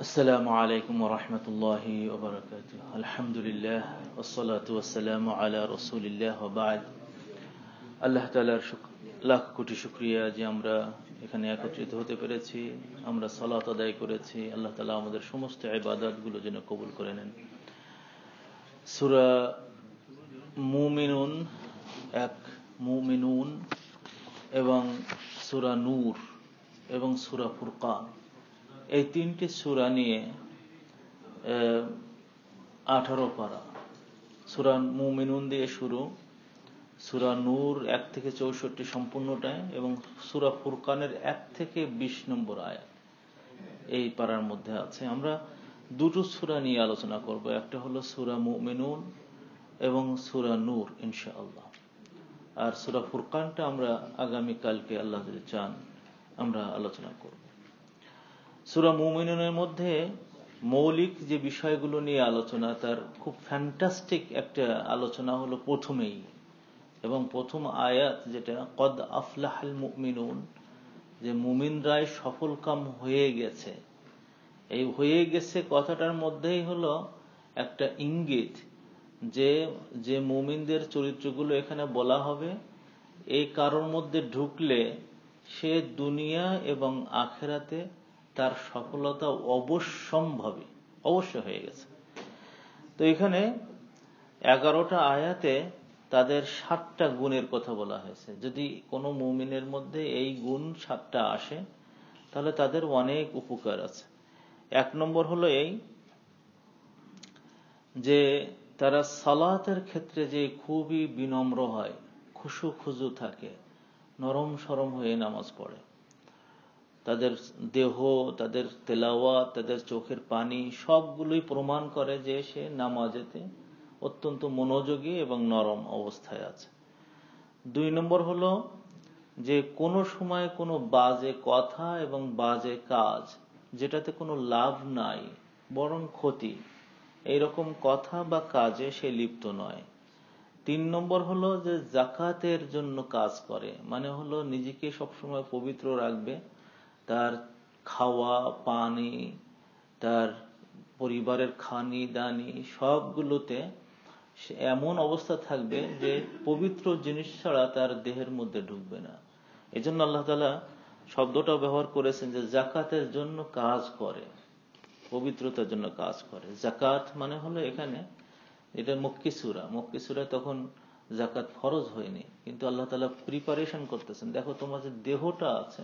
السلام عليكم ورحمة الله وبركاته الحمد لله والصلاة والسلام على رسول الله وبعد আল্লাহ তালার লাখ কোটি শুক্রিয়া যে আমরা এখানে একত্রিত হতে পেরেছি আমরা সালাত আদায় করেছি আল্লাহ তালা আমাদের সমস্ত গুলো যেন কবুল করে নেন সুরা মুমিনুন এক মুমিনুন এবং সুরা নূর এবং সুরা ফুরকান এই তিনটি সুরা নিয়ে আঠারো পারা সুরা মুমিনুন দিয়ে শুরু সুরা নূর এক থেকে চৌষট্টি সম্পূর্ণটায় এবং সুরা ফুরকানের এক থেকে বিশ নম্বর আয়াত এই পাড়ার মধ্যে আছে আমরা দুটো সুরা নিয়ে আলোচনা করব একটা হলো সুরা মুমিনুন এবং সুরা নূর ইনশাআল্লাহ আর সুরা ফুরকানটা আমরা আগামীকালকে আল্লাহ যদি চান আমরা আলোচনা করব সুরা মুমিনুনের মধ্যে মৌলিক যে বিষয়গুলো নিয়ে আলোচনা তার খুব ফ্যান্টাস্টিক একটা আলোচনা হলো প্রথমেই এবং প্রথম আয়াত যেটা কদ আফলাহাল মুমিনুন যে মুমিন সফল সফলকাম হয়ে গেছে এই হয়ে গেছে কথাটার মধ্যেই হলো একটা ইঙ্গিত যে যে মুমিনদের চরিত্রগুলো এখানে বলা হবে এই কারোর মধ্যে ঢুকলে সে দুনিয়া এবং আখেরাতে তার সফলতা অবশ্যম্ভাবী অবশ্য হয়ে গেছে তো এখানে এগারোটা আয়াতে তাদের সাতটা গুণের কথা বলা হয়েছে যদি কোনো মুমিনের মধ্যে এই গুণ সাতটা আসে তাহলে তাদের অনেক উপকার আছে এক নম্বর হলো এই যে তারা সালাতের ক্ষেত্রে যে খুবই বিনম্র হয় খুশু খুজু থাকে নরম সরম হয়ে নামাজ পড়ে তাদের দেহ তাদের তেলাওয়া তাদের চোখের পানি সবগুলোই প্রমাণ করে যে সে নামাজেতে অত্যন্ত মনোযোগী এবং নরম অবস্থায় আছে দুই নম্বর হলো যে কোনো সময় কোনো বাজে কথা এবং বাজে কাজ যেটাতে কোনো লাভ নাই বরং ক্ষতি এইরকম কথা বা কাজে সে লিপ্ত নয় তিন নম্বর হলো যে জাকাতের জন্য কাজ করে মানে হলো নিজেকে সবসময় পবিত্র রাখবে তার খাওয়া পানি তার পরিবারের খানি দানি সবগুলোতে সে এমন অবস্থা থাকবে যে পবিত্র জিনিস ছাড়া তার দেহের মধ্যে ঢুকবে না এই জন্য আল্লাহ তালা শব্দটা ব্যবহার করেছেন যে জাকাতের জন্য কাজ করে পবিত্রতার জন্য কাজ করে জাকাত মানে হলো এখানে এটা মক্কিসুরা মক্কিসুরা তখন জাকাত ফরজ হয়নি কিন্তু আল্লাহ তালা প্রিপারেশন করতেছেন দেখো তোমার যে দেহটা আছে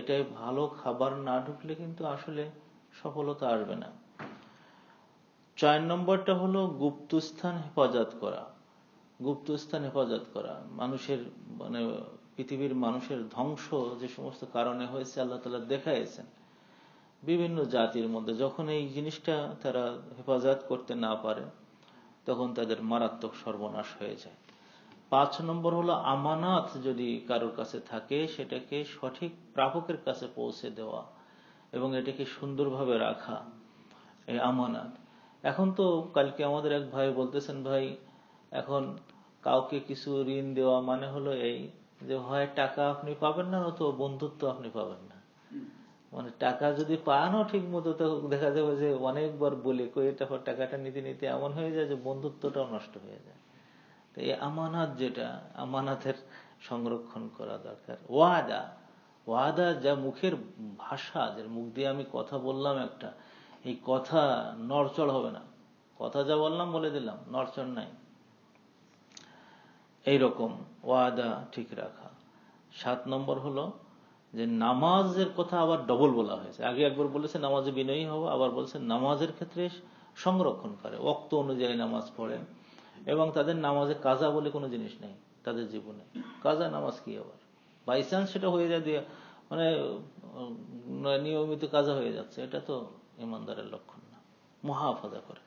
এটাই ভালো খাবার না ঢুকলে কিন্তু আসলে সফলতা আসবে না চার নম্বরটা হলো গুপ্তস্থান হেফাজত করা গুপ্তস্থান হেফাজত করা মানুষের মানে পৃথিবীর মানুষের ধ্বংস যে সমস্ত কারণে হয়েছে আল্লাহ তালা দেখাইছেন বিভিন্ন জাতির মধ্যে যখন এই জিনিসটা তারা হেফাজত করতে না পারে তখন তাদের মারাত্মক সর্বনাশ হয়ে যায় পাঁচ নম্বর হলো আমানাত যদি কারোর কাছে থাকে সেটাকে সঠিক প্রাপকের কাছে পৌঁছে দেওয়া এবং এটাকে সুন্দরভাবে রাখা এই আমানাত এখন তো কালকে আমাদের এক ভাই বলতেছেন ভাই এখন কাউকে কিছু ঋণ দেওয়া মানে হলো এই যে হয় টাকা আপনি পাবেন না অথবা বন্ধুত্ব আপনি পাবেন না মানে টাকা যদি পানও ঠিক মতো তো দেখা যাবে যে অনেকবার বলে কয়ে টাকাটা নিতে নিতে এমন হয়ে যায় যে বন্ধুত্বটাও নষ্ট হয়ে যায় এই আমানত যেটা আমানাতের সংরক্ষণ করা দরকার ওয়াদা ওয়াদা যা মুখের ভাষা যে মুখ দিয়ে আমি কথা বললাম একটা এই কথা নড়চড় হবে না কথা যা বললাম বলে দিলাম নড়চড় নাই এইরকম ওয়াদা ঠিক রাখা সাত নম্বর হলো যে নামাজের কথা আবার ডবল বলা হয়েছে আগে একবার বলেছে নামাজে বিনয়ী হবো আবার বলছে নামাজের ক্ষেত্রে সংরক্ষণ করে অক্ত অনুযায়ী নামাজ পড়ে এবং তাদের নামাজে কাজা বলে কোনো জিনিস নেই তাদের জীবনে কাজা নামাজ কি আবার বাই চান্স সেটা হয়ে যায় দিয়ে মানে নিয়মিত কাজা হয়ে যাচ্ছে এটা তো ইমানদারের লক্ষণ না মহাফাজা করে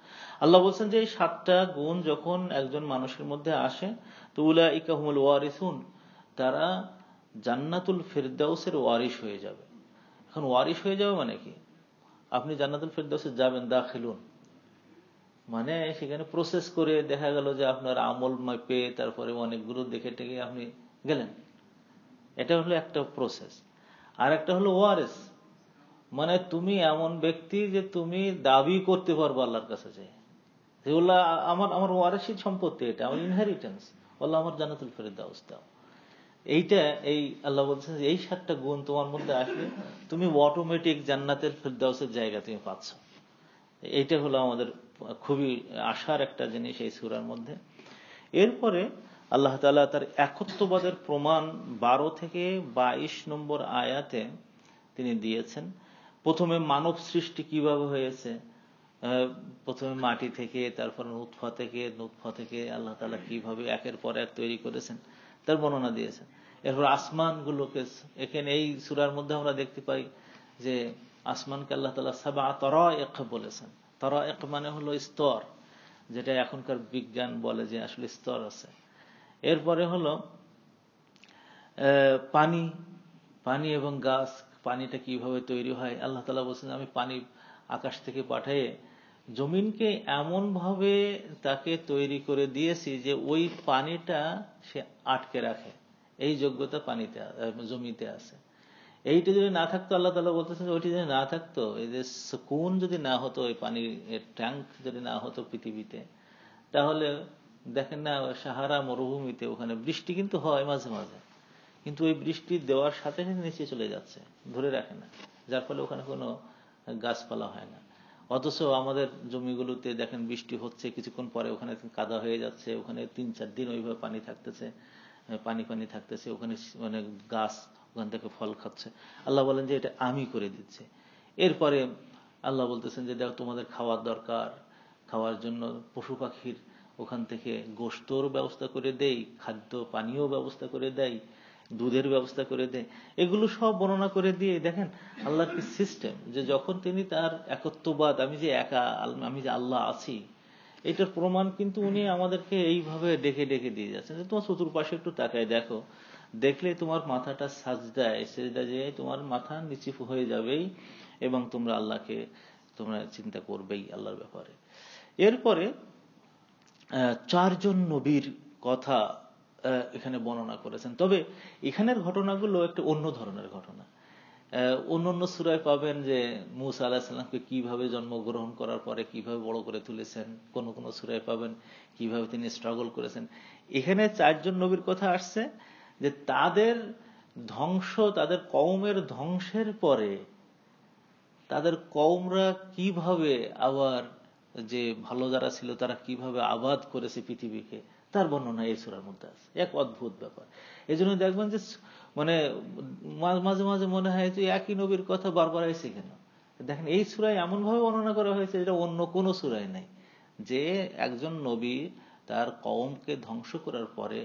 আল্লাহ বলছেন যে এই সাতটা গুণ যখন একজন মানুষের মধ্যে আসে তো উলা ইকাহুল ওয়ারিসুন তারা জান্নাতুল ফেরদাউসের ওয়ারিস হয়ে যাবে এখন ওয়ারিস হয়ে যাবে মানে কি আপনি জান্নাতুল ফেরদাউসে যাবেন দা খেলুন মানে সেখানে প্রসেস করে দেখা গেল যে আপনার আমল মাপে তারপরে অনেক অনেকগুলো দেখে টেকে আপনি গেলেন এটা হলো একটা প্রসেস আর একটা হলো ওয়ারেস মানে তুমি এমন ব্যক্তি যে তুমি দাবি করতে পারবো আল্লাহর কাছে যে যেগুলা আমার আমার ওয়ারেসির সম্পত্তি এটা আমার ইনহেরিটেন্স আল্লাহ আমার জানাতুল ফেরত দাউস দাও এইটা এই আল্লাহ বলছেন যে এই সাতটা গুণ তোমার মধ্যে আসলে তুমি অটোমেটিক জান্নাতের ফেরদাউসের জায়গা তুমি পাচ্ছ এইটা হলো আমাদের খুবই আশার একটা জিনিস এই সুরার মধ্যে এরপরে আল্লাহ তালা তার একত্ববাদের প্রমাণ বারো থেকে ২২ নম্বর আয়াতে তিনি দিয়েছেন প্রথমে মানব সৃষ্টি কিভাবে হয়েছে প্রথমে মাটি থেকে তারপর নুৎফা থেকে নুৎফা থেকে আল্লাহ তালা কিভাবে একের পর এক তৈরি করেছেন তার বর্ণনা দিয়েছেন এরপর আসমানগুলোকে এখানে এই সুরার মধ্যে আমরা দেখতে পাই যে আসমানকে আল্লাহ তালা সাবা তরা বলেছেন তারা এক মানে হলো স্তর যেটা এখনকার বিজ্ঞান বলে যে আসলে স্তর আছে এরপরে হলো পানি পানি এবং গাছ পানিটা কিভাবে তৈরি হয় আল্লাহ তালা বলছেন আমি পানি আকাশ থেকে পাঠিয়ে জমিনকে এমনভাবে তাকে তৈরি করে দিয়েছি যে ওই পানিটা সে আটকে রাখে এই যোগ্যতা পানিতে জমিতে আছে এইটা যদি না থাকতো আল্লাহ তালা বলতেছেন ওইটি যদি না থাকতো এই যে সুকুন যদি না হতো ওই পানির ট্যাঙ্ক যদি না হতো পৃথিবীতে তাহলে দেখেন না সাহারা মরুভূমিতে ওখানে বৃষ্টি কিন্তু হয় মাঝে মাঝে কিন্তু ওই বৃষ্টি দেওয়ার সাথে সাথে নিচে চলে যাচ্ছে ধরে রাখে না যার ফলে ওখানে কোনো গাছপালা হয় না অথচ আমাদের জমিগুলোতে দেখেন বৃষ্টি হচ্ছে কিছুক্ষণ পরে ওখানে কাদা হয়ে যাচ্ছে ওখানে তিন চার দিন ওইভাবে পানি থাকতেছে পানি পানি থাকতেছে ওখানে মানে গাছ ওখান থেকে ফল খাচ্ছে আল্লাহ বলেন যে এটা আমি করে দিচ্ছি এরপরে আল্লাহ বলতেছেন যে দেখো তোমাদের খাওয়ার দরকার খাওয়ার জন্য পশু পাখির ওখান থেকে গোস্তর ব্যবস্থা করে দেই খাদ্য পানীয় ব্যবস্থা করে দেয় দুধের ব্যবস্থা করে দেয় এগুলো সব বর্ণনা করে দিয়ে দেখেন আল্লাহর কি সিস্টেম যে যখন তিনি তার একত্ববাদ আমি যে একা আমি যে আল্লাহ আছি এটার প্রমাণ কিন্তু উনি আমাদেরকে এইভাবে ডেকে ডেকে দিয়ে যাচ্ছেন তোমার চতুর্পাশে একটু তাকায় দেখো দেখলে তোমার মাথাটা সাজদায় সেজদা যে তোমার মাথা নিচু হয়ে যাবেই এবং তোমরা আল্লাহকে তোমরা চিন্তা করবেই আল্লাহর ব্যাপারে এরপরে চারজন নবীর কথা এখানে বর্ণনা করেছেন তবে এখানের ঘটনাগুলো একটা অন্য ধরনের ঘটনা অন্য অন্য সুরায় পাবেন যে মুসা সাল্লামকে কিভাবে জন্মগ্রহণ করার পরে কিভাবে বড় করে তুলেছেন কোন কোন সুরায় পাবেন কিভাবে তিনি স্ট্রাগল করেছেন এখানে চারজন নবীর কথা আসছে যে তাদের ধ্বংস তাদের কৌমের ধ্বংসের পরে তাদের কৌমরা কিভাবে আবার যে ভালো যারা ছিল তারা কিভাবে আবাদ করেছে পৃথিবীকে তার বর্ণনা এই সুরার মধ্যে আছে এক অদ্ভুত ব্যাপার এই জন্য দেখবেন যে মানে মাঝে মাঝে মনে হয় যে একই নবীর কথা বারবার এসে কেন দেখেন এই সুরায় এমন ভাবে বর্ণনা করা হয়েছে যেটা অন্য কোনো সুরায় নাই যে একজন নবী তার কওমকে ধ্বংস করার পরে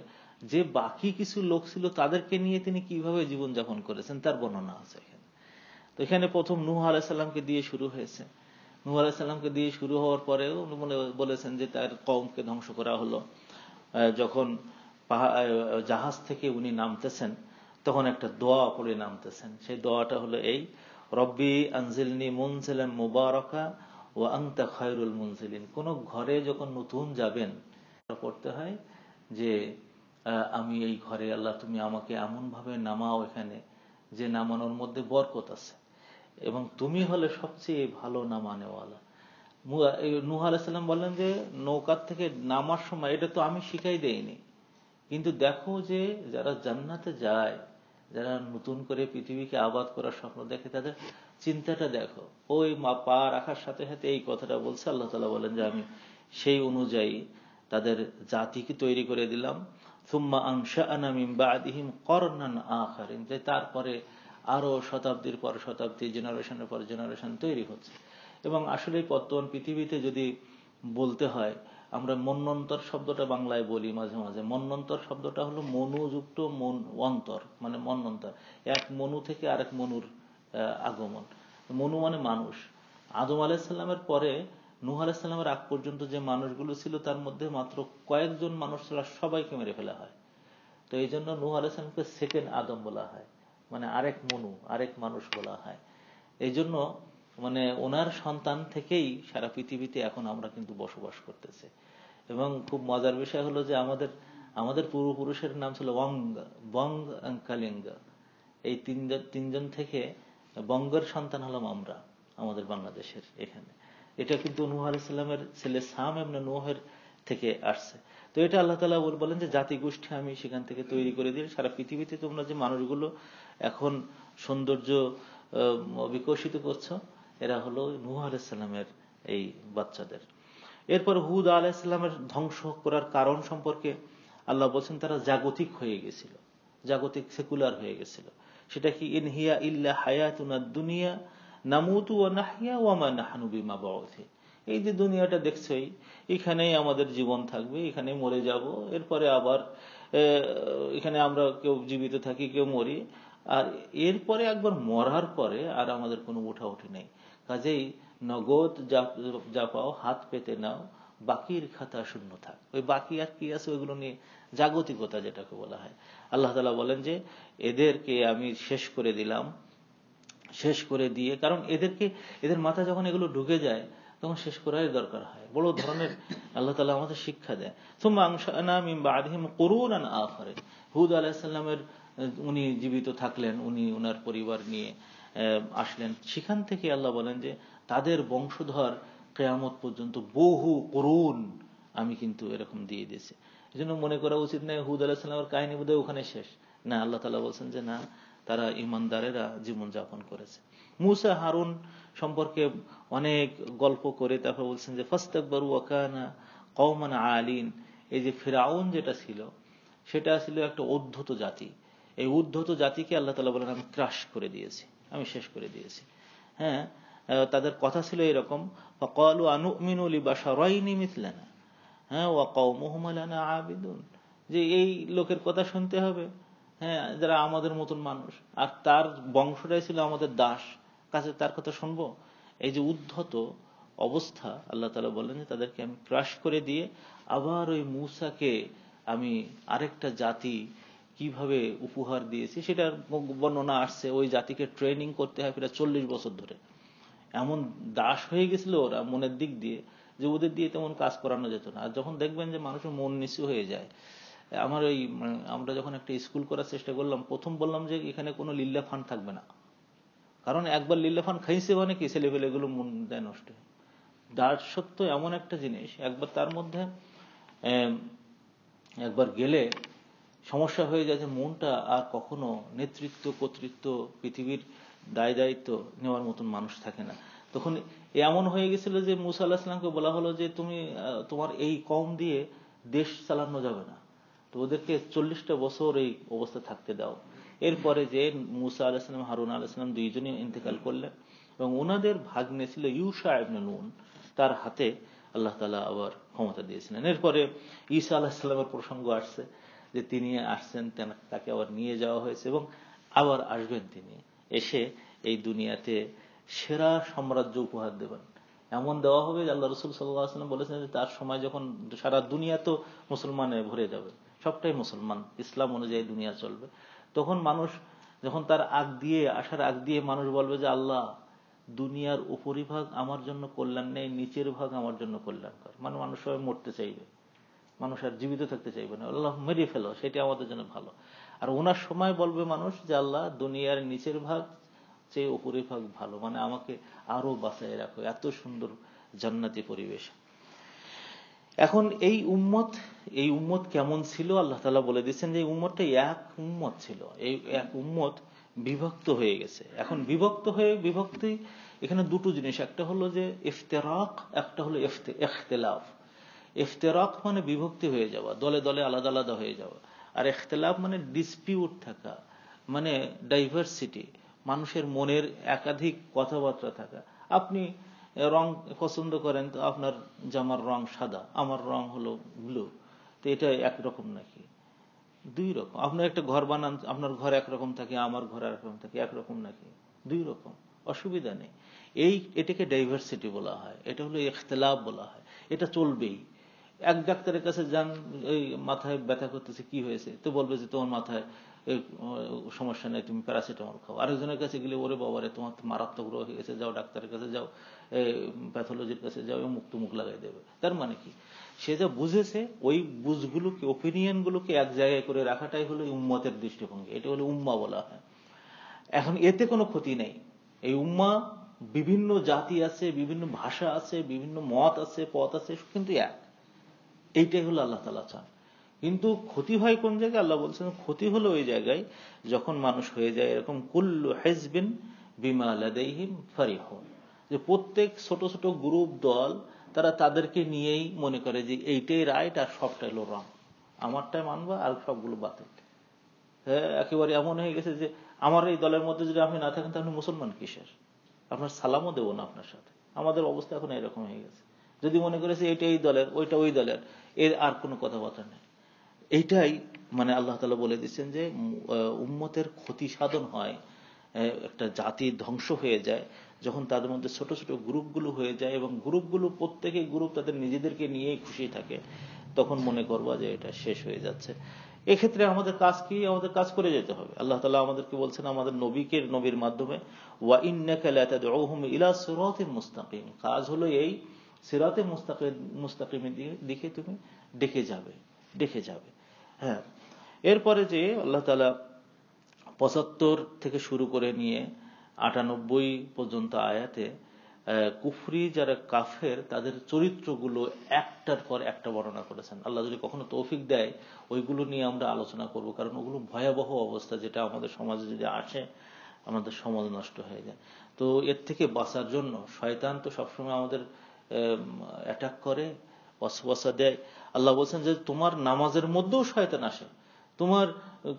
যে বাকি কিছু লোক ছিল তাদেরকে নিয়ে তিনি কিভাবে জীবনযাপন করেছেন তার বর্ণনা আছে এখানে তো এখানে প্রথম নুহ আলাইসাল্লামকে দিয়ে শুরু হয়েছে নুহ আলাইসাল্লামকে দিয়ে শুরু হওয়ার পরেও মনে বলেছেন যে তার কমকে ধ্বংস করা হলো যখন জাহাজ থেকে উনি নামতেছেন তখন একটা দোয়া পড়ে নামতেছেন সেই দোয়াটা হলো এই রব্বি আনজিলনি মুনসেলেন মুবারকা ও আংতা খয়রুল মুনজিলিন কোন ঘরে যখন নতুন যাবেন পড়তে হয় যে আমি এই ঘরে আল্লাহ তুমি আমাকে এমন ভাবে নামাও এখানে যে নামানোর মধ্যে বরকত আছে এবং তুমি হলে সবচেয়ে ভালো নামানেওয়ালা নুহ আলাইসাল্লাম বললেন যে নৌকার থেকে নামার সময় এটা তো আমি শিখাই দেইনি কিন্তু দেখো যে যারা জান্নাতে যায় যারা নতুন করে পৃথিবীকে আবাদ করার স্বপ্ন দেখে তাদের চিন্তাটা দেখো ওই মা পা রাখার সাথে সাথে এই কথাটা বলছে আল্লাহ তালা বলেন যে আমি সেই অনুযায়ী তাদের জাতিকে তৈরি করে দিলাম যে তারপরে আরো শতাব্দীর পর শতাব্দী জেনারেশনের পর জেনারেশন তৈরি হচ্ছে এবং আসলে বর্তমান পৃথিবীতে যদি বলতে হয় আমরা মন্নন্তর শব্দটা বাংলায় বলি মাঝে মাঝে মন্নন্তর শব্দটা হলো মনুযুক্ত মন অন্তর মানে মন্নন্তর এক মনু থেকে আরেক মনুর আগমন মনু মানে মানুষ আদম আলাইসাল্লামের পরে নুহ আলাহিসাল্লামের আগ পর্যন্ত যে মানুষগুলো ছিল তার মধ্যে মাত্র কয়েকজন মানুষ ছাড়া সবাইকে মেরে ফেলা হয় তো এই জন্য নুহ আলাহিসাল্লামকে সেকেন্ড আদম বলা হয় মানে আরেক মনু আরেক মানুষ বলা হয় এই জন্য মানে ওনার সন্তান থেকেই সারা পৃথিবীতে এখন আমরা কিন্তু বসবাস করতেছে এবং খুব মজার বিষয় হলো যে আমাদের আমাদের পূর্বপুরুষের নাম ছিল বং বং কালিঙ্গ এই তিনজন তিনজন থেকে বঙ্গের সন্তান হলাম আমরা আমাদের বাংলাদেশের এখানে এটা কিন্তু নুহ আলাইসাল্লামের ছেলে সাম এমন নোহের থেকে আসছে তো এটা আল্লাহ তালা বলেন যে জাতি গোষ্ঠী আমি সেখান থেকে তৈরি করে দিই সারা পৃথিবীতে তোমরা যে মানুষগুলো এখন সৌন্দর্য বিকশিত করছ এরা হলো নুহ আলাইসাল্লামের এই বাচ্চাদের এরপর হুদ আলাইসাল্লামের ধ্বংস করার কারণ সম্পর্কে আল্লাহ বলছেন তারা জাগতিক হয়ে গেছিল জাগতিক সেকুলার হয়ে গেছিল সেটা কি ইনহিয়া ইল্লা হায়াতুনা দুনিয়া নামুতু ও নাহিয়া ওয়ামা নাহানু বিমা বড়ছে এই যে দুনিয়াটা দেখছই এখানেই আমাদের জীবন থাকবে এখানে মরে যাব এরপরে আবার এখানে আমরা কেউ জীবিত থাকি কেউ মরি আর এরপরে একবার মরার পরে আর আমাদের কোনো উঠাউঠি নেই কাজেই নগদ যা পাও হাত পেতে নাও বাকির খাতা শূন্য থাক ওই বাকি আর কি আছে ওইগুলো নিয়ে জাগতিকতা যেটাকে বলা হয় আল্লাহ তালা বলেন যে এদেরকে আমি শেষ করে দিলাম শেষ করে দিয়ে কারণ এদেরকে এদের মাথা যখন এগুলো ঢুকে যায় তখন শেষ করার দরকার হয় বড় ধরনের আল্লাহ তালা আমাদের শিক্ষা দেয় করুন আখরে হুদ আলাহিসাল্লামের উনি জীবিত থাকলেন উনি উনার পরিবার নিয়ে আসলেন সেখান থেকে আল্লাহ বলেন যে তাদের বংশধর কেয়ামত পর্যন্ত বহু করুন আমি কিন্তু এরকম দিয়ে দিয়েছি এই জন্য মনে করা উচিত নয় হুদ আলাহিসাল্লামের কাহিনী বোধহয় ওখানে শেষ না আল্লাহ তালা বলছেন যে না তারা ইমানদারেরা জীবনযাপন করেছে মুসা হারুন সম্পর্কে অনেক গল্প করে তারপর বলছেন যে ফাস্তাকবারু ওয়াকানা কৌমান আলিন এই যে ফেরাউন যেটা ছিল সেটা ছিল একটা উদ্ধত জাতি এই উদ্ধত জাতিকে আল্লাহ তালা বলেন আমি ক্রাশ করে দিয়েছি আমি শেষ করে দিয়েছি হ্যাঁ তাদের কথা ছিল এরকম ফকালু আনু মিনুলি বা সরাইনি মিথলেনা হ্যাঁ ওয়া কৌমহমালানা আবিদুন যে এই লোকের কথা শুনতে হবে হ্যাঁ যারা আমাদের মতন মানুষ আর তার বংশটাই ছিল আমাদের দাস কাছে তার কথা শুনবো এই যে উদ্ধত অবস্থা আল্লাহ তালা বলেন যে তাদেরকে আমি ক্রাশ করে দিয়ে আবার ওই মূসাকে আমি আরেকটা জাতি কিভাবে উপহার দিয়েছি সেটার বর্ণনা আসছে ওই জাতিকে ট্রেনিং করতে হয় প্রায় চল্লিশ বছর ধরে এমন দাস হয়ে গেছিল ওরা মনের দিক দিয়ে যে ওদের দিয়ে তেমন কাজ করানো যেত না আর যখন দেখবেন যে মানুষের মন নিচু হয়ে যায় আমার ওই মানে আমরা যখন একটা স্কুল করার চেষ্টা করলাম প্রথম বললাম যে এখানে কোনো লিল্লা ফান্ড থাকবে না কারণ একবার লিল্লা ফান্ড খাইছে মানে কি ছেলেপেলেগুলো মন দেয় নষ্ট দাসত্ব এমন একটা জিনিস একবার তার মধ্যে একবার গেলে সমস্যা হয়ে যায় যে মনটা আর কখনো নেতৃত্ব কর্তৃত্ব পৃথিবীর দায় দায়িত্ব নেওয়ার মতন মানুষ থাকে না তখন এমন হয়ে গেছিল যে মুসা আল্লাহ ইসলামকে বলা হলো যে তুমি তোমার এই কম দিয়ে দেশ চালানো যাবে না তো ওদেরকে চল্লিশটা বছর এই অবস্থা থাকতে দাও এরপরে যে মুসা আলাহিসাম হারুন আলাহিসাম দুইজনই ইন্তেকাল করলেন এবং ওনাদের ভাগ্নে ছিল ইউসা ইবনুল উন তার হাতে আল্লাহ তালা আবার ক্ষমতা দিয়েছিলেন এরপরে ঈসা আলাহিসাল্লামের প্রসঙ্গ আসছে যে তিনি আসছেন তাকে আবার নিয়ে যাওয়া হয়েছে এবং আবার আসবেন তিনি এসে এই দুনিয়াতে সেরা সাম্রাজ্য উপহার দেবেন এমন দেওয়া হবে যে আল্লাহ রসুল সাল্লাহ আসলাম বলেছেন যে তার সময় যখন সারা দুনিয়া তো মুসলমানে ভরে যাবে সবটাই মুসলমান ইসলাম অনুযায়ী দুনিয়া চলবে তখন মানুষ যখন তার আগ দিয়ে আসার আগ দিয়ে মানুষ বলবে যে আল্লাহ দুনিয়ার উপরিভাগ আমার জন্য কল্যাণ নেই নিচের ভাগ আমার জন্য কল্যাণকর মানে মানুষ সবাই মরতে চাইবে মানুষ আর জীবিত থাকতে চাইবে না আল্লাহ মেরে ফেলো সেটা আমাদের জন্য ভালো আর ওনার সময় বলবে মানুষ যে আল্লাহ দুনিয়ার নিচের ভাগ চেয়ে উপরের ভাগ ভালো মানে আমাকে আরো বাঁচাই রাখো এত সুন্দর জান্নাতি পরিবেশ এখন এই উম্মত এই উম্মত কেমন ছিল আল্লাহ তালা বলে দিচ্ছেন যে এই উম্মতটা এক উম্মত ছিল এই এক উম্মত বিভক্ত হয়ে গেছে এখন বিভক্ত হয়ে বিভক্তি এখানে দুটো জিনিস একটা হলো যে ইফতেরাক একটা হলো এখতেলাফ ইফতেরাক মানে বিভক্তি হয়ে যাওয়া দলে দলে আলাদা আলাদা হয়ে যাওয়া আর এখতেলাফ মানে ডিসপিউট থাকা মানে ডাইভার্সিটি মানুষের মনের একাধিক কথাবার্তা থাকা আপনি রং পছন্দ করেন তো আপনার জামার রং সাদা আমার রং হলো ব্লু তো এটা একরকম নাকি দুই রকম আপনার একটা ঘর বানান আপনার ঘর একরকম থাকে আমার ঘর একরকম থাকে একরকম নাকি দুই রকম অসুবিধা নেই এই এটাকে ডাইভার্সিটি বলা হয় এটা হলো ইখতলাফ বলা হয় এটা চলবেই এক ডাক্তারের কাছে যান ওই মাথায় ব্যথা করতেছে কি হয়েছে তো বলবে যে তোমার মাথায় সমস্যা নেই তুমি প্যারাসিটামল খাও আরেকজনের কাছে গেলে ওরে বাবারে তোমার তো মারাত্মক রোগ হয়ে গেছে যাও ডাক্তারের কাছে যাও প্যাথোলজির কাছে যাও এবং মুক্ত মুখ লাগাই দেবে তার মানে কি সে যা বুঝেছে ওই বুঝগুলোকে ওপিনিয়নগুলোকে এক জায়গায় করে রাখাটাই হলো উম্মতের দৃষ্টিভঙ্গি এটা হলো উম্মা বলা হয় এখন এতে কোনো ক্ষতি নেই এই উম্মা বিভিন্ন জাতি আছে বিভিন্ন ভাষা আছে বিভিন্ন মত আছে পথ আছে কিন্তু এক এইটাই হলো আল্লাহ তালা চান কিন্তু ক্ষতি হয় কোন জায়গায় আল্লাহ বলছেন ক্ষতি হলো ওই জায়গায় যখন মানুষ হয়ে যায় এরকম কুল্লু হেজবিন বিমালাদেহিম ফারিহ যে প্রত্যেক ছোট ছোট গ্রুপ দল তারা তাদেরকে নিয়েই মনে করে যে এইটাই রাইট আর সবটাই হলো রং আমারটাই মানবা আর সবগুলো বাতিল হ্যাঁ একেবারে এমন হয়ে গেছে যে আমার এই দলের মধ্যে যদি আপনি না থাকেন তাহলে মুসলমান কিসের আপনার সালামও দেবো না আপনার সাথে আমাদের অবস্থা এখন এরকম হয়ে গেছে যদি মনে করেছে এটা এই দলের ওইটা ওই দলের এর আর কোনো কথাবার্তা নেই এইটাই মানে আল্লাহ তালা বলে দিচ্ছেন যে উম্মতের ক্ষতি সাধন হয় একটা জাতি ধ্বংস হয়ে যায় যখন তাদের মধ্যে ছোট ছোট গ্রুপগুলো হয়ে যায় এবং গ্রুপগুলো প্রত্যেকে গ্রুপ তাদের নিজেদেরকে নিয়েই খুশি থাকে তখন মনে করবা যে এটা শেষ হয়ে যাচ্ছে এক্ষেত্রে আমাদের কাজ কি আমাদের কাজ করে যেতে হবে আল্লাহ তালা আমাদেরকে বলছেন আমাদের নবীকে নবীর মাধ্যমে ওয়া ইন্নাকালাতাদউহুম ইলা সিরাতিল মুস্তাকিম কাজ হলো এই সিরাতে মুস্তাকিম মুস্তাকিমের দিকে তুমি ডেকে যাবে ডেকে যাবে হ্যাঁ এরপরে যে আল্লাহ তালা পঁচাত্তর থেকে শুরু করে নিয়ে আটানব্বই পর্যন্ত আয়াতে কুফরি যারা কাফের তাদের চরিত্রগুলো একটার পর একটা বর্ণনা করেছেন আল্লাহ যদি কখনো তৌফিক দেয় ওইগুলো নিয়ে আমরা আলোচনা করব কারণ ওগুলো ভয়াবহ অবস্থা যেটা আমাদের সমাজে যদি আসে আমাদের সমাজ নষ্ট হয়ে যায় তো এর থেকে বাঁচার জন্য শয়তান তো সবসময় আমাদের অ্যাটাক করে অসবসা দেয় আল্লাহ বলছেন যে তোমার নামাজের মধ্যেও শয়তান আসে তোমার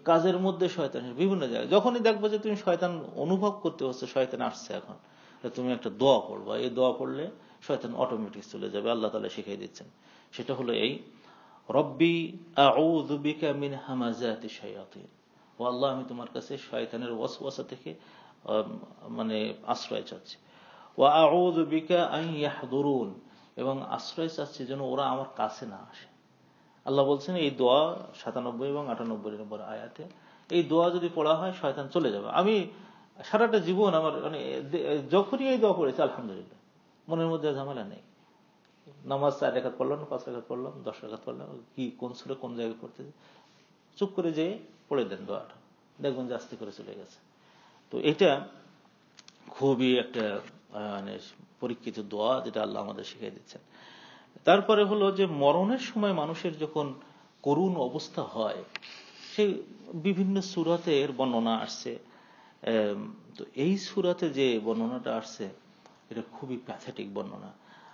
কাজের মধ্যে শয়তান আসে বিভিন্ন জায়গায় যখনই দেখবো যে তুমি শয়তান অনুভব করতে হচ্ছে শয়তান আসছে এখন তুমি একটা দোয়া করবা এই দোয়া করলে শয়তান অটোমেটিক চলে যাবে আল্লাহ তালা শিখিয়ে দিচ্ছেন সেটা হলো এই রব্বি আউযুবিকা মিন হামাজাতি শায়াতিন ও আল্লাহ আমি তোমার কাছে শয়তানের ওয়াস ওয়াসা থেকে মানে আশ্রয় চাচ্ছি ওয়া আউযুবিকা আন ইয়াহদুরুন এবং আশ্রয় চাচ্ছি যেন ওরা আমার কাছে না আসে আল্লাহ বলছেন এই দোয়া সাতানব্বই এবং আটানব্বই নম্বর আয়াতে এই দোয়া যদি পড়া হয় শয়তান চলে যাবে আমি সারাটা জীবন আমার মানে যখনই এই দোয়া পড়েছি আলহামদুলিল্লাহ মনের মধ্যে ঝামেলা নেই নামাজ চার রেখাত পড়লাম পাঁচ রেখাত পড়লাম দশ রেখাত পড়লাম কি কোন সুরে কোন জায়গায় পড়তে চুপ করে যে পড়ে দেন দোয়াটা দেখবেন যে আস্তে করে চলে গেছে তো এটা খুবই একটা মানে পরীক্ষিত দোয়া যেটা আল্লাহ আমাদের শিখিয়ে দিচ্ছেন তারপরে হলো যে মরণের সময় মানুষের যখন করুণ অবস্থা হয় সে বিভিন্ন সুরাতের বর্ণনা আসছে তো এই সুরাতে যে বর্ণনাটা আসছে এটা খুবই প্যাথেটিক বর্ণনা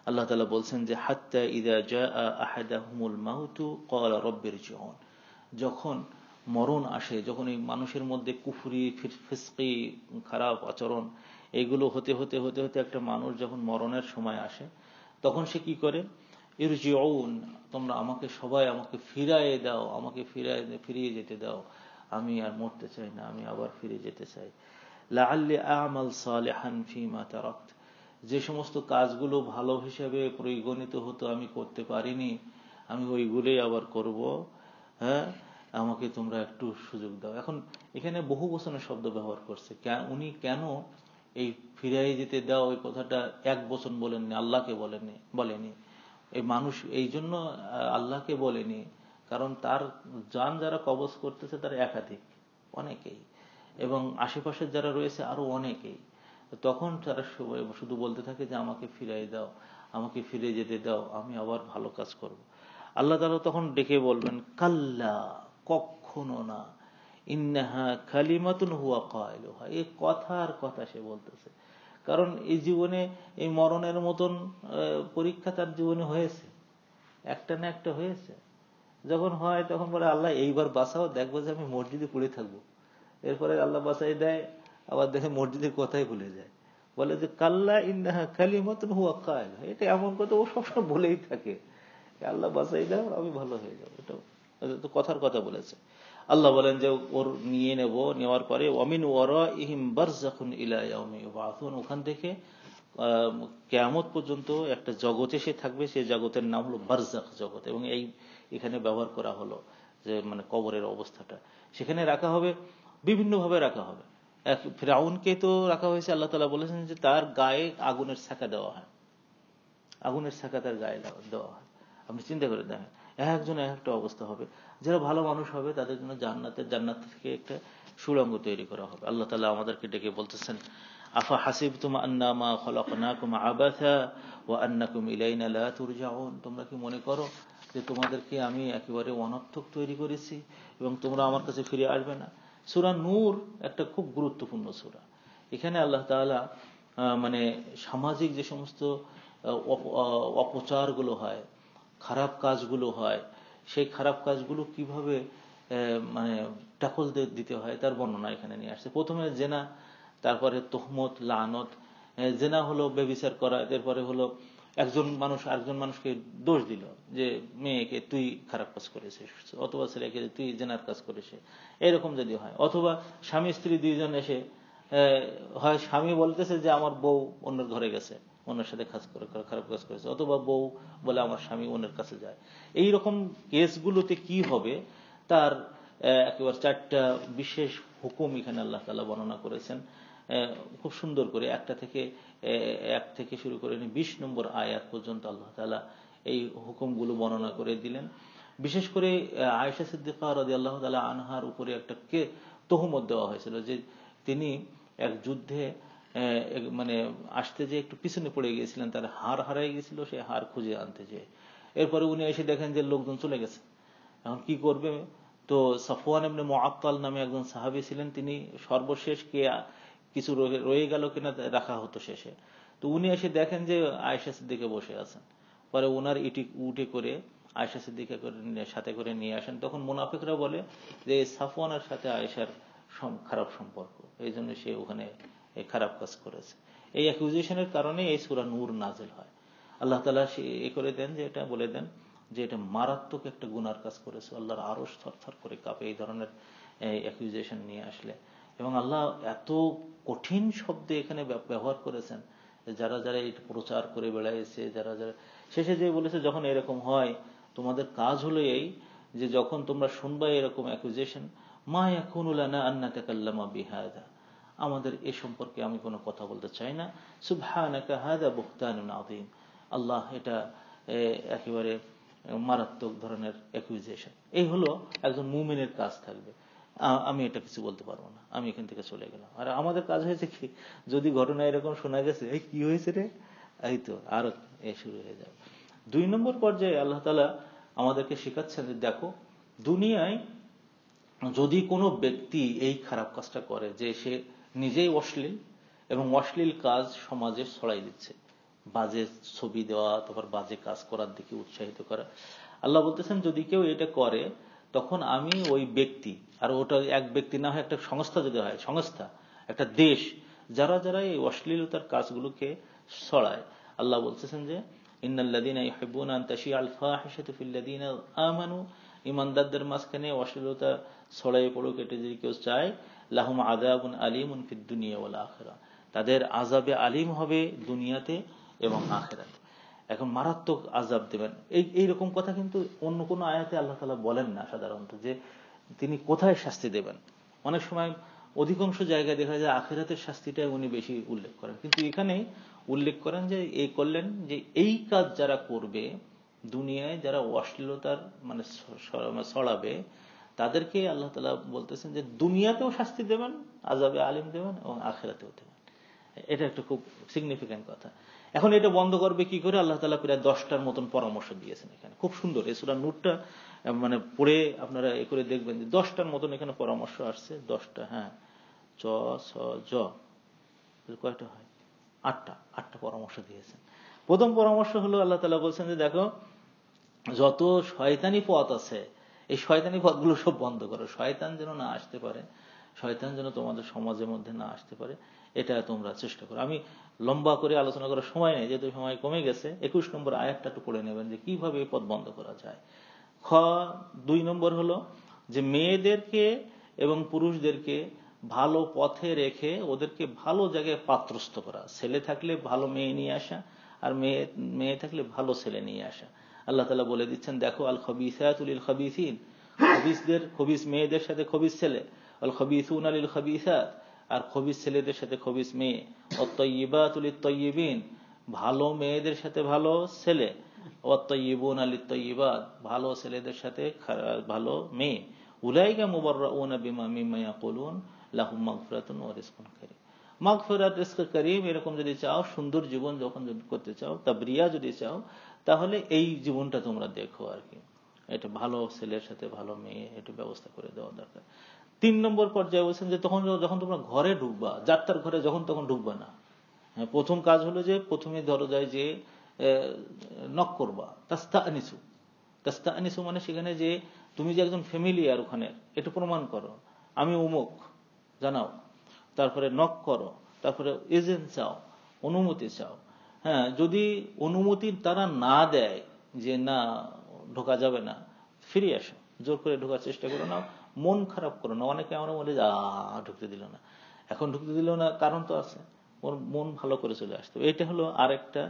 আল্লাহ তালা বলছেন যে হাত্তা ইদা জয়দা হুমুল মাহুতু কলা রব্বের জন যখন মরণ আসে যখন এই মানুষের মধ্যে কুফুরি ফিসকি খারাপ আচরণ এগুলো হতে হতে হতে হতে একটা মানুষ যখন মরণের সময় আসে তখন সে কি করে ইরজিউন তোমরা আমাকে সবাই আমাকে ফিরাইয়ে দাও আমাকে ফিরায় ফিরিয়ে যেতে দাও আমি আর মরতে চাই না আমি আবার ফিরে যেতে চাই লাআল্লি আমাল সালেহান ফিমা তারাক্ত যে সমস্ত কাজগুলো ভালো হিসেবে পরিগণিত হতো আমি করতে পারিনি আমি ওইগুলোই আবার করব হ্যাঁ আমাকে তোমরা একটু সুযোগ দাও এখন এখানে বহু বচনের শব্দ ব্যবহার করছে উনি কেন এই ফিরাই যেতে দাও ওই কথাটা এক বছর বলেননি আল্লাহকে বলেনি বলেনি এই মানুষ এই জন্য আল্লাহকে বলেনি কারণ তার যান যারা কবজ করতেছে তার একাধিক অনেকেই এবং আশেপাশের যারা রয়েছে আরো অনেকেই তখন তারা শুধু বলতে থাকে যে আমাকে ফিরাই দাও আমাকে ফিরে যেতে দাও আমি আবার ভালো কাজ করব আল্লাহ তালা তখন ডেকে বলবেন কাল্লা কখনো না ইন্নাহা খালিমাতুন হুয়া কয়লোহা এ কথার কথা সে বলতেছে কারণ এই জীবনে এই মরণের মতন পরীক্ষা তার জীবনে হয়েছে একটা না একটা হয়েছে যখন হয় তখন বলে আল্লাহ এইবার বাসাও দেখবো যে আমি মসজিদে পড়ে থাকবো এরপরে আল্লাহ বাসাই দেয় আবার দেখে মসজিদের কথাই ভুলে যায় বলে যে কাল্লা ইন্দাহা খালিমাতুন হুয়া কায়ল এটা এমন কথা ও সবসময় বলেই থাকে আল্লাহ বাসাই দেয় আমি ভালো হয়ে যাবো এটা কথার কথা বলেছে আল্লাহ বলেন যে ওর নিয়ে নেব নেওয়ার পরে অমিন ওরা ইহিম বার যখন বাথুন ওখান থেকে কেয়ামত পর্যন্ত একটা জগতে সে থাকবে সে জগতের নাম হলো বারজাখ জগৎ এবং এই এখানে ব্যবহার করা হলো যে মানে কবরের অবস্থাটা সেখানে রাখা হবে বিভিন্নভাবে রাখা হবে এক ফ্রাউনকে তো রাখা হয়েছে আল্লাহ তালা বলেছেন যে তার গায়ে আগুনের শাখা দেওয়া হয় আগুনের শাখা তার গায়ে দেওয়া হয় আপনি চিন্তা করে দেখেন এক একজন এক একটা অবস্থা হবে যারা ভালো মানুষ হবে তাদের জন্য জান্নাতের জান্নাত থেকে একটা সুরঙ্গ তৈরি করা হবে আল্লাহ তালা আমাদেরকে ডেকে বলতেছেন আফা হাসিব তুমা আন্নামা খলকনাকুম আবাসা ও আন্নাকুম ইলাইনা লা তুরজাউন তোমরা কি মনে করো যে তোমাদেরকে আমি একেবারে অনর্থক তৈরি করেছি এবং তোমরা আমার কাছে ফিরে আসবে না সুরা নূর একটা খুব গুরুত্বপূর্ণ সুরা এখানে আল্লাহ তালা মানে সামাজিক যে সমস্ত অপচারগুলো হয় খারাপ কাজগুলো হয় সেই খারাপ কাজগুলো কিভাবে মানে টাকল দিতে হয় তার বর্ণনা এখানে নিয়ে আসছে প্রথমে জেনা তারপরে তোহমত লানত জেনা হলো বেবিচার করা এরপরে হলো একজন মানুষ আরেকজন মানুষকে দোষ দিল যে মেয়েকে তুই খারাপ কাজ করেছিস অথবা ছেলেকে তুই জেনার কাজ করেছে এরকম যদি হয় অথবা স্বামী স্ত্রী দুইজন এসে হয় স্বামী বলতেছে যে আমার বউ অন্যের ঘরে গেছে ওনার সাথে কাজ করে খারাপ কাজ করেছে অথবা বউ বলে আমার স্বামী ওনার কাছে যায় এই রকম কেসগুলোতে কি হবে তার একেবারে চারটা বিশেষ হুকুম এখানে আল্লাহ তালা বর্ণনা করেছেন খুব সুন্দর করে একটা থেকে এক থেকে শুরু করে বিশ নম্বর আয়াত পর্যন্ত আল্লাহ তালা এই হুকুমগুলো বর্ণনা করে দিলেন বিশেষ করে আয়েশা সিদ্দিকা রাজি আল্লাহ তালা আনহার উপরে একটা কে তহমত দেওয়া হয়েছিল যে তিনি এক যুদ্ধে মানে আসতে যে একটু পিছনে পড়ে গিয়েছিলেন তার হার হারাই গেছিল সে হার খুঁজে আনতে যে এরপরে উনি এসে দেখেন যে লোকজন চলে গেছে এখন কি করবে তো সাফওয়ান এমনি মোয়াক্কাল নামে একজন সাহাবি ছিলেন তিনি সর্বশেষ কে কিছু রয়ে গেল কিনা রাখা হতো শেষে তো উনি এসে দেখেন যে আয়েশা সিদ্দিকে বসে আছেন পরে ওনার ইটি উঠে করে আয়েশা সিদ্দিকে করে সাথে করে নিয়ে আসেন তখন মোনাফিকরা বলে যে সাফওয়ানের সাথে আয়েশার খারাপ সম্পর্ক এই জন্য সে ওখানে এই খারাপ কাজ করেছে এই অ্যাকুজিশনের কারণে এই সুরা নূর নাজেল হয় আল্লাহ তালা এ করে দেন যে এটা বলে দেন যে এটা মারাত্মক একটা গুনার কাজ করেছে আল্লাহর আরো থরথর করে কাপে এই ধরনের অ্যাকিউজেশন নিয়ে আসলে এবং আল্লাহ এত কঠিন শব্দে এখানে ব্যবহার করেছেন যারা যারা এটা প্রচার করে বেড়াইছে যারা যারা শেষে যে বলেছে যখন এরকম হয় তোমাদের কাজ হলো এই যে যখন তোমরা শুনবা এরকম অ্যাকুজেশন মা এখন আন্না তেকাল্লামা বিহায়দা আমাদের এ সম্পর্কে আমি কোনো কথা বলতে চাই না সুবহানাকা আল্লাহ এটা একেবারে মারাত্মক ধরনের অ্যাকুইজেশন এই হলো একজন মুমেনের কাজ থাকবে আমি এটা কিছু বলতে পারবো না আমি এখান থেকে চলে গেলাম আর আমাদের কাজ হয়েছে কি যদি ঘটনা এরকম শোনা গেছে এই কি হয়েছে রে এই তো আর এ শুরু হয়ে যাবে দুই নম্বর পর্যায়ে আল্লাহ তালা আমাদেরকে শেখাচ্ছেন যে দেখো দুনিয়ায় যদি কোনো ব্যক্তি এই খারাপ কাজটা করে যে সে নিজেই অশ্লীল এবং অশ্লীল কাজ সমাজে ছড়াই দিচ্ছে বাজে ছবি দেওয়া তারপর বাজে কাজ করার দিকে উৎসাহিত করা আল্লাহ বলতেছেন যদি কেউ এটা করে তখন আমি ওই ব্যক্তি আর ওটা এক ব্যক্তি না হয় একটা সংস্থা যদি হয় সংস্থা একটা দেশ যারা যারা এই অশ্লীলতার কাজগুলোকে ছড়ায় আল্লাহ বলতেছেন যে ইমানদারদের মাঝখানে অশ্লীলতা ছড়াই পড়ুক এটা যদি কেউ চায় লাহুম আদাবুন আলিম ফিদ দুনিয়া ওলা আখেরা তাদের আজাবে আলিম হবে দুনিয়াতে এবং আখেরাতে এখন মারাত্মক আজাব দেবেন এই এইরকম কথা কিন্তু অন্য কোনো আয়াতে আল্লাহ তালা বলেন না সাধারণত যে তিনি কোথায় শাস্তি দেবেন অনেক সময় অধিকাংশ জায়গায় দেখা যায় আখেরাতের শাস্তিটাই উনি বেশি উল্লেখ করেন কিন্তু এখানে উল্লেখ করেন যে এই করলেন যে এই কাজ যারা করবে দুনিয়ায় যারা অশ্লীলতার মানে, মানে ছড়াবে তাদেরকে আল্লাহ তালা বলতেছেন যে দুনিয়াতেও শাস্তি দেবেন আজাবে আলিম দেবেন এবং আখেরাতেও দেবেন এটা একটা খুব সিগনিফিক্যান্ট কথা এখন এটা বন্ধ করবে কি করে আল্লাহ তালা প্রায় দশটার মতন পরামর্শ দিয়েছেন এখানে খুব সুন্দর এসুরা নূরটা মানে পড়ে আপনারা এ করে দেখবেন যে দশটার মতন এখানে পরামর্শ আসছে দশটা হ্যাঁ চ ছ জ কয়টা হয় আটটা আটটা পরামর্শ দিয়েছেন প্রথম পরামর্শ হলো আল্লাহ তালা বলছেন যে দেখো যত শয়তানি পথ আছে এই শয়তানি পথগুলো সব বন্ধ করো শয়তান যেন না আসতে পারে শয়তান যেন তোমাদের সমাজের মধ্যে না আসতে পারে এটা তোমরা চেষ্টা করো আমি লম্বা করে আলোচনা করার সময় নেই যেহেতু সময় কমে গেছে একুশ নম্বর আয়াতটা একটু পড়ে নেবেন যে কিভাবে এই পথ বন্ধ করা যায় খ দুই নম্বর হলো যে মেয়েদেরকে এবং পুরুষদেরকে ভালো পথে রেখে ওদেরকে ভালো জায়গায় পাত্রস্থ করা ছেলে থাকলে ভালো মেয়ে নিয়ে আসা আর মেয়ে মেয়ে থাকলে ভালো ছেলে নিয়ে আসা আল্লাহ তালা বলে দিচ্ছেন দেখো আল খবিসাতুল খবিসিন খবিসদের খবিস মেয়েদের সাথে খবিস ছেলে আল খবিসুন আলিল খবিসাত আর খবিস ছেলেদের সাথে খবিস মেয়ে ও তৈবাতুল তৈবিন ভালো মেয়েদের সাথে ভালো ছেলে ও তৈবন আলী ভালো ছেলেদের সাথে ভালো মেয়ে উলাইকা মুবর্রা উনা বিমা মিমাইয়া কলুন লাহুম মাগফিরাতুন ও রিজকুন করিম মাগফিরাত রিজক করিম এরকম যদি চাও সুন্দর জীবন যখন করতে চাও তাবরিয়া যদি চাও তাহলে এই জীবনটা তোমরা দেখো আর কি এটা ভালো ছেলের সাথে ভালো মেয়ে এটা ব্যবস্থা করে দেওয়া দরকার তিন নম্বর পর্যায়ে বলছেন যে তখন যখন তোমরা ঘরে ঢুকবা যাত্রার ঘরে যখন তখন ঢুকবা না হ্যাঁ, প্রথম কাজ হলো যে প্রথমে যায় যে নক করবা তাস্তা আনিসু তাস্তা আনিসু মানে সেখানে যে তুমি যে একজন ফ্যামিলি আর ওখানে এটা প্রমাণ করো আমি উমুক জানাও তারপরে নক করো তারপরে এজেন্ট চাও অনুমতি চাও হ্যাঁ যদি অনুমতি তারা না দেয় যে না ঢোকা যাবে না ফিরে আসো জোর করে ঢোকার চেষ্টা করো না মন খারাপ করো না অনেকে আমরা বলে যে ঢুকতে দিল না এখন ঢুকতে দিল না কারণ তো আছে ওর মন ভালো করে চলে আসতো এটা হলো আর একটা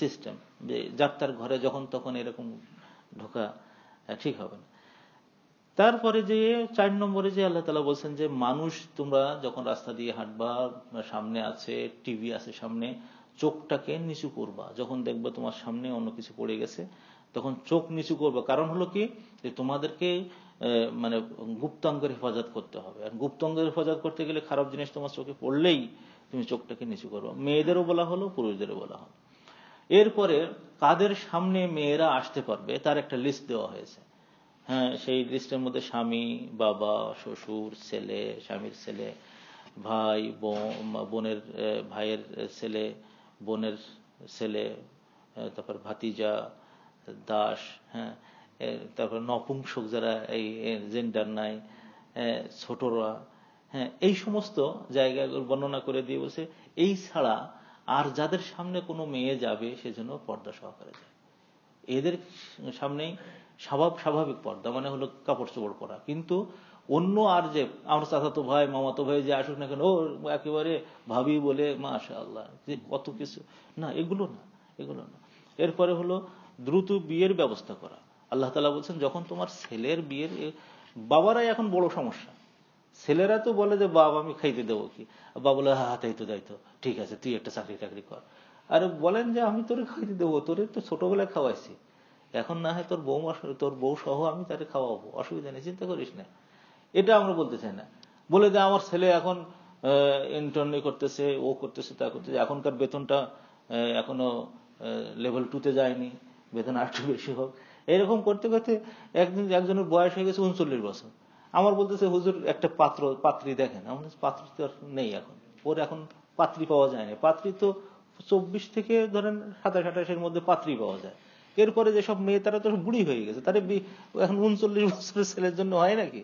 সিস্টেম যে যাত্রার ঘরে যখন তখন এরকম ঢোকা ঠিক হবে না তারপরে যে চার নম্বরে যে আল্লাহ তালা বলছেন যে মানুষ তোমরা যখন রাস্তা দিয়ে হাঁটবা সামনে আছে টিভি আছে সামনে চোখটাকে নিচু করবা যখন দেখবে তোমার সামনে অন্য কিছু পড়ে গেছে তখন চোখ নিচু করবা কারণ হলো কি যে তোমাদেরকে মানে গুপ্তাঙ্গের হেফাজত করতে হবে আর গুপ্তাঙ্গের হেফাজত করতে গেলে খারাপ জিনিস তোমার চোখে পড়লেই তুমি চোখটাকে নিচু করবা মেয়েদেরও বলা হলো পুরুষদেরও বলা হলো এরপরে কাদের সামনে মেয়েরা আসতে পারবে তার একটা লিস্ট দেওয়া হয়েছে হ্যাঁ সেই লিস্টের মধ্যে স্বামী বাবা শ্বশুর ছেলে স্বামীর ছেলে ভাই বোনের ভাইয়ের ছেলে বোনের ছেলে তারপর ভাতিজা দাস হ্যাঁ তারপর নপুংসক যারা এই জেন্ডার নাই ছোটরা হ্যাঁ এই সমস্ত জায়গাগুলো বর্ণনা করে দিয়ে বসে এই ছাড়া আর যাদের সামনে কোনো মেয়ে যাবে সেজন্য পর্দা সহকারে যায় এদের সামনেই স্বভাব স্বাভাবিক পর্দা মানে হলো কাপড় চোপড় পরা কিন্তু অন্য আর যে আমার চাচাতো ভাই মামাতো ভাই যে আসুক না কেন ও একেবারে ভাবি বলে মা আল্লাহ কত কিছু না এগুলো না এগুলো না এরপরে হলো দ্রুত বিয়ের ব্যবস্থা করা আল্লাহ তালা বলছেন যখন তোমার ছেলের বিয়ের বাবারাই এখন বড় সমস্যা ছেলেরা তো বলে যে বাবা আমি খাইতে দেবো কি বাবা বলে হা হ্যাঁ, হ্যাঁ, তাই তো দায়িত্ব ঠিক আছে তুই একটা চাকরি টাকরি কর আর বলেন যে আমি তোরে খাইতে দেবো তোরে তো ছোটবেলায় খাওয়াইছি এখন না হয় তোর বৌমা তোর বউ সহ আমি তারে খাওয়াবো অসুবিধা নেই চিন্তা করিস না এটা আমরা বলতে চাই না বলে যে আমার ছেলে এখন ইন্টারনে করতেছে ও করতেছে তা করতেছে এখনকার বেতনটা এখনো লেভেল টুতে যায়নি বেতন আরেকটু বেশি হোক এরকম করতে করতে একদিন একজনের বয়স হয়ে গেছে উনচল্লিশ বছর আমার বলতেছে হুজুর একটা পাত্র পাত্রী দেখেন আমাদের পাত্রী তো আর নেই এখন ওর এখন পাত্রী পাওয়া যায় না পাত্রী তো চব্বিশ থেকে ধরেন সাতাশ আঠাশের মধ্যে পাত্রী পাওয়া যায় এরপরে যেসব মেয়ে তারা তো বুড়ি হয়ে গেছে তারা এখন উনচল্লিশ বছরের ছেলের জন্য হয় নাকি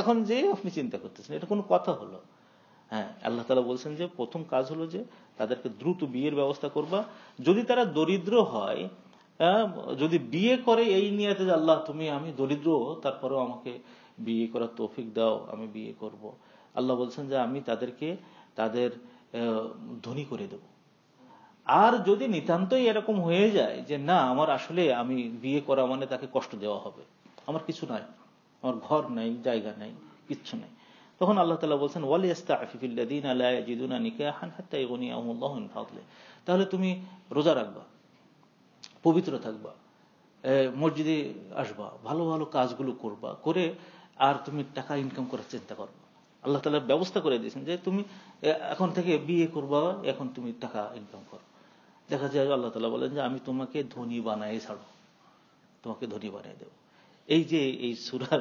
এখন যে আপনি চিন্তা করতেছেন এটা কোনো কথা হলো হ্যাঁ আল্লাহ তালা বলছেন যে প্রথম কাজ হলো যে তাদেরকে দ্রুত বিয়ের ব্যবস্থা করবা যদি তারা দরিদ্র হয় হ্যাঁ, যদি বিয়ে করে এই নিয়ে যে আল্লাহ তুমি আমি দরিদ্র তারপরে আমাকে বিয়ে করার তৌফিক দাও আমি বিয়ে করব। আল্লাহ বলছেন যে আমি তাদেরকে তাদের ধনী করে দেব আর যদি নিতান্তই এরকম হয়ে যায় যে না আমার আসলে আমি বিয়ে করা মানে তাকে কষ্ট দেওয়া হবে আমার কিছু নয় আমার ঘর নাই জায়গা নাই কিচ্ছু নাই তখন আল্লাহ তালা বলছেন তাহলে তুমি রোজা রাখবা পবিত্র থাকবা মসজিদে আসবা ভালো ভালো কাজগুলো করবা করে আর তুমি টাকা ইনকাম করার চিন্তা করবা আল্লাহ তালা ব্যবস্থা করে দিয়েছেন যে তুমি এখন থেকে বিয়ে করবা এখন তুমি টাকা ইনকাম করো দেখা যায় আল্লাহ তালা বলেন যে আমি তোমাকে ধনী বানাই ছাড়ো তোমাকে ধনী বানিয়ে দেবো এই যে এই সুরার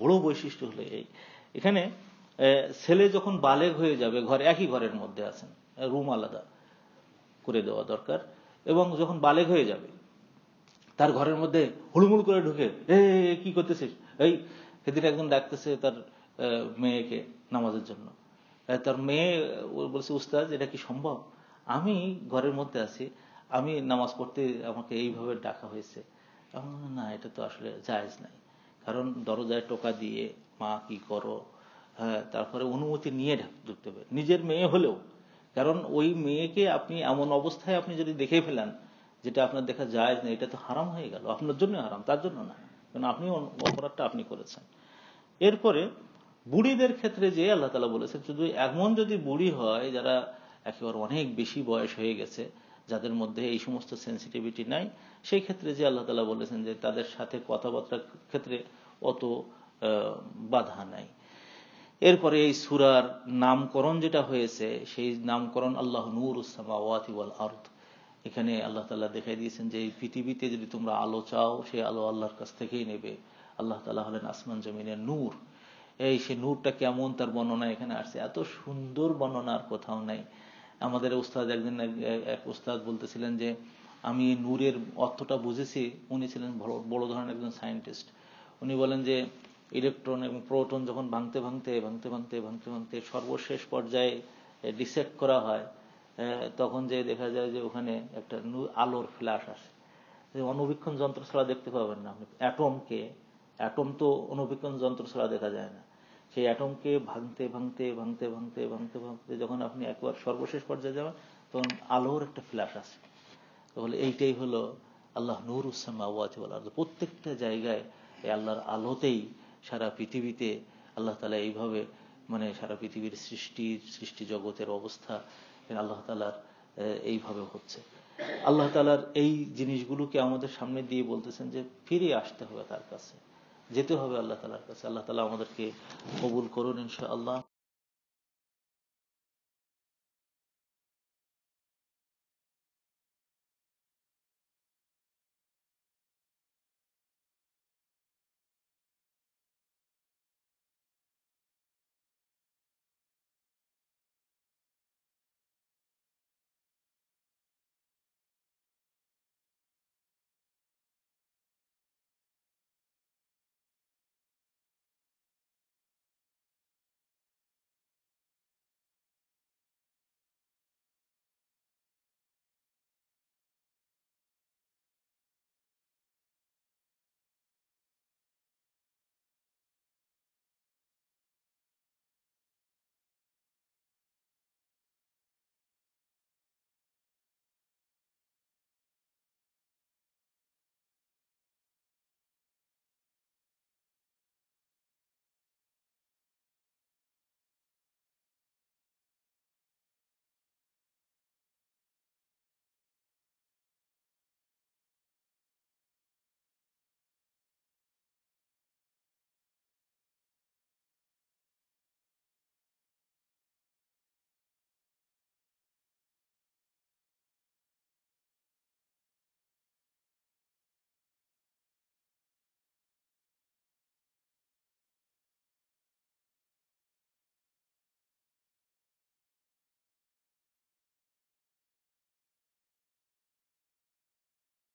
বড় বৈশিষ্ট্য হলো এই এখানে ছেলে যখন বালেগ হয়ে যাবে ঘরে একই ঘরের মধ্যে আছেন রুম আলাদা করে দেওয়া দরকার এবং যখন বালেগ হয়ে যাবে তার ঘরের মধ্যে হুলমুল করে ঢুকে এ কি করতেছিস এই সেদিন একজন ডাকতেছে তার মেয়েকে নামাজের জন্য তার মেয়ে বলছে উস্তাদ এটা কি সম্ভব আমি ঘরের মধ্যে আছি আমি নামাজ পড়তে আমাকে এইভাবে ডাকা হয়েছে এখন না এটা তো আসলে জায়জ নাই কারণ দরজায় টোকা দিয়ে মা কি করো হ্যাঁ তারপরে অনুমতি নিয়ে ঢুকতে হবে নিজের মেয়ে হলেও কারণ ওই মেয়েকে আপনি এমন অবস্থায় আপনি যদি দেখে ফেলেন যেটা আপনার দেখা যায় না এটা তো হারাম হয়ে গেল আপনার জন্য হারাম তার জন্য না কারণ আপনি অপরাধটা আপনি করেছেন এরপরে বুড়িদের ক্ষেত্রে যে আল্লাহ তালা বলেছেন শুধু এমন যদি বুড়ি হয় যারা একেবারে অনেক বেশি বয়স হয়ে গেছে যাদের মধ্যে এই সমস্ত সেন্সিটিভিটি নাই সেই ক্ষেত্রে যে আল্লাহ তালা বলেছেন যে তাদের সাথে কথাবার্তার ক্ষেত্রে অত বাধা নাই এরপরে এই সুরার নামকরণ যেটা হয়েছে সেই নামকরণ আল্লাহ নূর উসামাওয়াতি ওয়াল আর্দ এখানে আল্লাহ তাল্লাহ দেখাই দিয়েছেন যে এই পৃথিবীতে যদি তোমরা আলো চাও সেই আলো আল্লাহর কাছ থেকেই নেবে আল্লাহ তালা হলেন আসমান জমিনের নূর এই সে নূরটা কেমন তার বর্ণনা এখানে আসছে এত সুন্দর বর্ণনা আর কোথাও নাই আমাদের উস্তাদ একদিন এক উস্তাদ বলতেছিলেন যে আমি নূরের অর্থটা বুঝেছি উনি ছিলেন বড় ধরনের একজন সায়েন্টিস্ট উনি বলেন যে ইলেকট্রন এবং প্রোটন যখন ভাঙতে ভাঙতে ভাঙতে ভাঙতে ভাঙতে ভাঙতে সর্বশেষ পর্যায়ে ডিসেক্ট করা হয় তখন যে দেখা যায় যে ওখানে একটা আলোর ফ্ল্যাশ আসে অণুবীক্ষণ যন্ত্র ছাড়া দেখতে পাবেন না আপনি অ্যাটমকে অ্যাটম তো অণুবীক্ষণ যন্ত্র ছাড়া দেখা যায় না সেই অ্যাটমকে ভাঙতে ভাঙতে ভাঙতে ভাঙতে ভাঙতে ভাঙতে যখন আপনি একবার সর্বশেষ পর্যায়ে যাবেন তখন আলোর একটা ফ্ল্যাশ আছে তাহলে এইটাই হলো আল্লাহ নূর উসামা ওয়াজিউল আর প্রত্যেকটা জায়গায় এই আল্লাহর আলোতেই সারা পৃথিবীতে আল্লাহ তালা এইভাবে মানে সারা পৃথিবীর সৃষ্টি সৃষ্টি জগতের অবস্থা আল্লাহ তালার এইভাবে হচ্ছে আল্লাহ তালার এই জিনিসগুলোকে আমাদের সামনে দিয়ে বলতেছেন যে ফিরে আসতে হবে তার কাছে যেতে হবে আল্লাহ তালার কাছে আল্লাহ তালা আমাদেরকে কবুল করুন ইনশাআল্লাহ